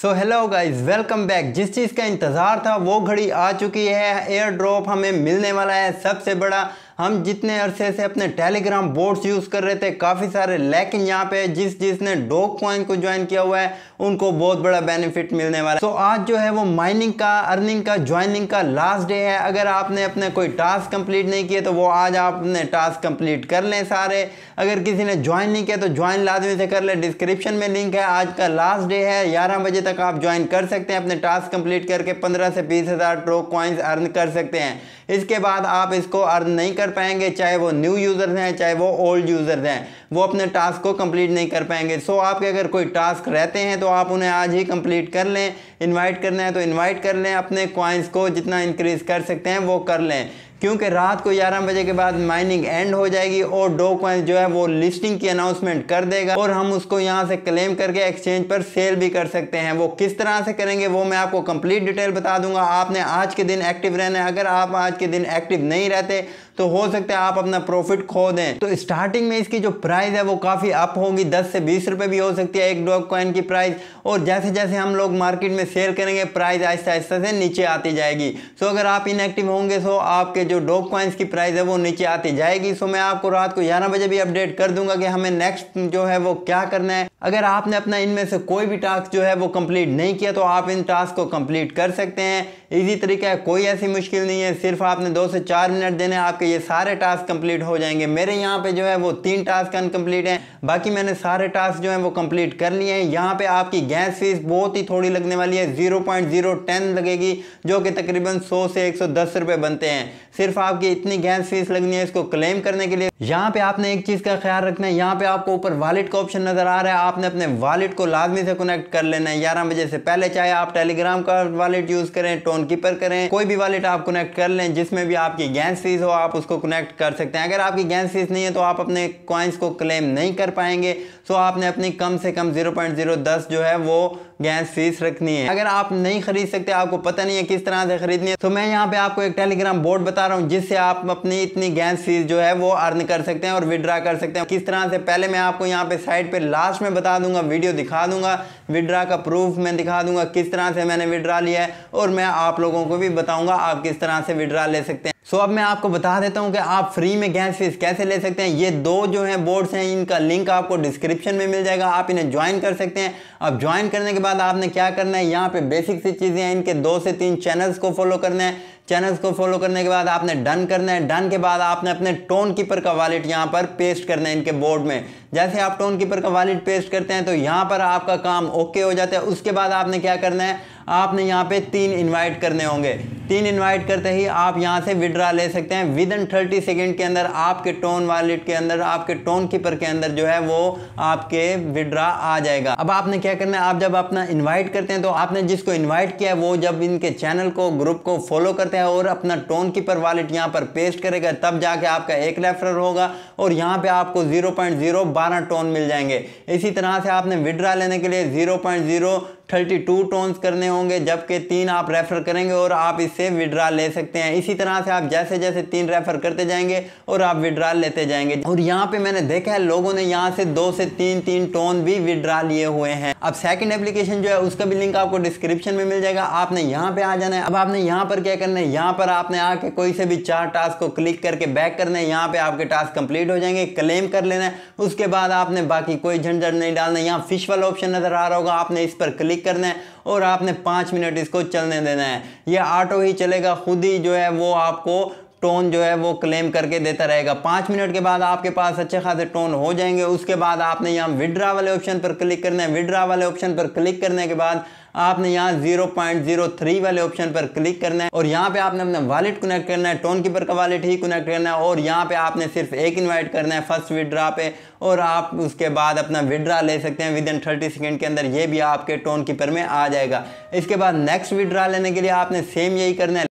सो hello guys welcome back जिस चीज़ का इंतज़ार था वो घड़ी आ चुकी है एयर ड्रॉप हमें मिलने वाला है सबसे बड़ा हम जितने अरसे से अपने टेलीग्राम बोर्ड्स यूज़ कर रहे थे काफ़ी सारे लेकिन यहाँ पे जिस जिसने डोक कॉइन को ज्वाइन किया हुआ है उनको बहुत बड़ा बेनिफिट मिलने वाला है तो आज जो है वो माइनिंग का अर्निंग का ज्वाइनिंग का लास्ट डे है अगर आपने अपने कोई टास्क कंप्लीट नहीं किए तो वो आज आपने टास्क कंप्लीट कर लें सारे अगर किसी ने ज्वाइन नहीं किया तो ज्वाइन लाजमी से कर ले डिस्क्रिप्शन में लिंक है आज का लास्ट डे है ग्यारह बजे तक आप ज्वाइन कर सकते हैं अपने टास्क कंप्लीट करके पंद्रह से बीस हज़ार ट्रो अर्न कर सकते हैं इसके बाद आप इसको अर्न नहीं कर कर पाएंगे चाहे वो न्यू यूज़र्स हैं चाहे वो ओल्ड यूज़र्स हैं वो अपने टास्क को कंप्लीट नहीं कर पाएंगे सो so, आपके अगर कोई टास्क रहते हैं तो आप उन्हें आज ही कंप्लीट कर लें इनवाइट करना है तो इनवाइट कर लें अपने क्वाइंस को जितना इंक्रीज़ कर सकते हैं वो कर लें क्योंकि रात को 11 बजे के बाद माइनिंग एंड हो जाएगी और डो क्वाइंस जो है वो लिस्टिंग की अनाउंसमेंट कर देगा और हम उसको यहाँ से क्लेम करके एक्सचेंज पर सेल भी कर सकते हैं वो किस तरह से करेंगे वो मैं आपको कंप्लीट डिटेल बता दूंगा आपने आज के दिन एक्टिव रहना है अगर आप आज के दिन एक्टिव नहीं रहते तो हो सकता है आप अपना प्रॉफिट खो दें तो स्टार्टिंग में इसकी जो प्राइस है वो काफ़ी अप होगी दस से बीस रुपए भी हो सकती है एक डॉग कॉइन की प्राइस और जैसे जैसे हम लोग मार्केट में सेल करेंगे प्राइस आहिस्ता आहिस्ता से नीचे आती जाएगी सो अगर आप इनएक्टिव होंगे सो आपके जो डॉग कॉइन्स की प्राइस है वो नीचे आती जाएगी सो मैं आपको रात को ग्यारह बजे भी अपडेट कर दूंगा कि हमें नेक्स्ट जो है वो क्या करना है अगर आपने अपना इनमें से कोई भी टास्क जो है वो कंप्लीट नहीं किया तो आप इन टास्क को कंप्लीट कर सकते हैं इजी तरीका है कोई ऐसी मुश्किल नहीं है सिर्फ आपने दो से चार मिनट देने आपके ये सारे टास्क कंप्लीट हो जाएंगे मेरे यहाँ पे जो है वो तीन टास्क अनकम्प्लीट हैं बाकी मैंने सारे टास्क जो हैं वो कंप्लीट कर लिए हैं यहाँ पे आपकी गैस फीस बहुत ही थोड़ी लगने वाली है जीरो पॉइंट जीरो टेन लगेगी जो कि तकरीबन सौ से एक सौ दस रुपये बनते हैं सिर्फ आपकी इतनी गैस फीस लगनी है इसको क्लेम करने के लिए यहाँ पे आपने एक चीज़ का ख्याल रखना है यहाँ पे आपको ऊपर वालेट का ऑप्शन नज़र आ रहा है आपने अपने वालेट को लाजमी से कनेक्ट कर लेना है ग्यारह बजे से पहले चाहे आप टेलीग्राम का वालेट यूज़ करें कीपर करें कोई भी वॉलेट आप कनेक्ट कर लें जिसमें भी आपकी गैस फीस हो आप उसको कनेक्ट कर सकते हैं अगर आपकी गैस फीस नहीं है तो आप अपने कॉइन्स को क्लेम नहीं कर पाएंगे सो आपने अपनी कम से कम जीरो पॉइंट जीरो दस जो है वो गैस फीस रखनी है अगर आप नहीं खरीद सकते आपको पता नहीं है किस तरह से खरीदनी है तो मैं यहाँ पे आपको एक टेलीग्राम बोर्ड बता रहा हूँ जिससे आप अपनी इतनी गैस फीस जो है वो अर्न कर सकते हैं और विड्रा कर सकते हैं किस तरह से पहले मैं आपको यहाँ पे साइड पे लास्ट में बता दूंगा वीडियो दिखा दूंगा विड्रा का प्रूफ मैं दिखा दूंगा किस तरह से मैंने विड्रा लिया है और मैं आप लोगों को भी बताऊंगा आप किस तरह से विड्रा ले सकते हैं सो so, अब मैं आपको बता देता हूँ कि आप फ्री में गैस फीस कैसे ले सकते हैं ये दो जो हैं बोर्ड्स हैं इनका लिंक आपको डिस्क्रिप्शन में मिल जाएगा आप इन्हें ज्वाइन कर सकते हैं अब ज्वाइन करने के बाद आपने क्या करना है यहाँ पे बेसिक सी चीज़ें हैं इनके दो से तीन चैनल्स को फॉलो करना है चैनल्स को फॉलो करने के बाद आपने डन करना है डन के बाद आपने अपने टोन कीपर का वॉलेट यहाँ पर पेस्ट करना है इनके बोर्ड में जैसे आप टोन कीपर का वॉलेट पेस्ट करते हैं तो यहाँ पर आपका काम ओके हो जाता है उसके बाद आपने क्या करना है आपने यहाँ पे तीन इन्वाइट करने होंगे तीन इनवाइट करते ही आप यहाँ से विड्रा ले सकते हैं विद इन थर्टी सेकेंड के अंदर आपके टोन वॉलेट के अंदर आपके टोन कीपर के अंदर जो है वो आपके विड्रा आ जाएगा अब आपने क्या करना है आप जब अपना इन्वाइट करते हैं तो आपने जिसको इन्वाइट किया है वो जब इनके चैनल को ग्रुप को फॉलो करते हैं और अपना टोन कीपर वॉलेट यहाँ पर पेस्ट करेगा तब जाके आपका एक रेफरल होगा और यहाँ पे आपको जीरो पॉइंट जीरो बारह टोन मिल जाएंगे इसी तरह से आपने विड्रा लेने के लिए zero point zero thirty two TONs करने होंगे जबकि तीन आप रेफ़र करेंगे और आप इससे विड्रा ले सकते हैं इसी तरह से आप जैसे जैसे तीन रेफ़र करते जाएंगे और आप विड्रा लेते जाएंगे और यहाँ पे मैंने देखा है लोगों ने यहाँ से दो से तीन तीन टोन भी विड्रा लिए हुए हैं अब सेकंड एप्लीकेशन जो है उसका भी लिंक आपको डिस्क्रिप्शन में मिल जाएगा आपने यहाँ पे आ जाना है अब आपने यहाँ पर क्या करना है यहाँ पर आपने आके कोई से भी चार टास्क को क्लिक करके बैक करना है यहाँ पे आपके टास्क कंप्लीट हो जाएंगे क्लेम कर लेना है उसके बाद आपने बाकी कोई झंझट नहीं डालना यहाँ फिश वाला ऑप्शन नजर आ रहा होगा आपने इस पर क्लिक क्लिक करना है और आपने पाँच मिनट इसको चलने देना है ये ऑटो ही चलेगा खुद ही जो है वो आपको टोन जो है वो क्लेम करके देता रहेगा पाँच मिनट के बाद आपके पास अच्छे खासे टोन हो जाएंगे उसके बाद आपने यहाँ विड्रा वाले ऑप्शन पर क्लिक करना है विड्रा वाले ऑप्शन पर क्लिक करने के बाद आपने यहाँ 0.03 वाले ऑप्शन पर क्लिक करना है और यहाँ पे आपने अपना वॉलेट कनेक्ट करना है टोन कीपर का वॉलेट ही कनेक्ट करना है और यहाँ पे आपने सिर्फ एक इनवाइट करना है फर्स्ट विड्रा पे और आप उसके बाद अपना विड्रा ले सकते हैं विद इन थर्टी सेकेंड के अंदर ये भी आपके टोन कीपर में आ जाएगा इसके बाद नेक्स्ट विड्रा लेने के लिए आपने सेम यही करना है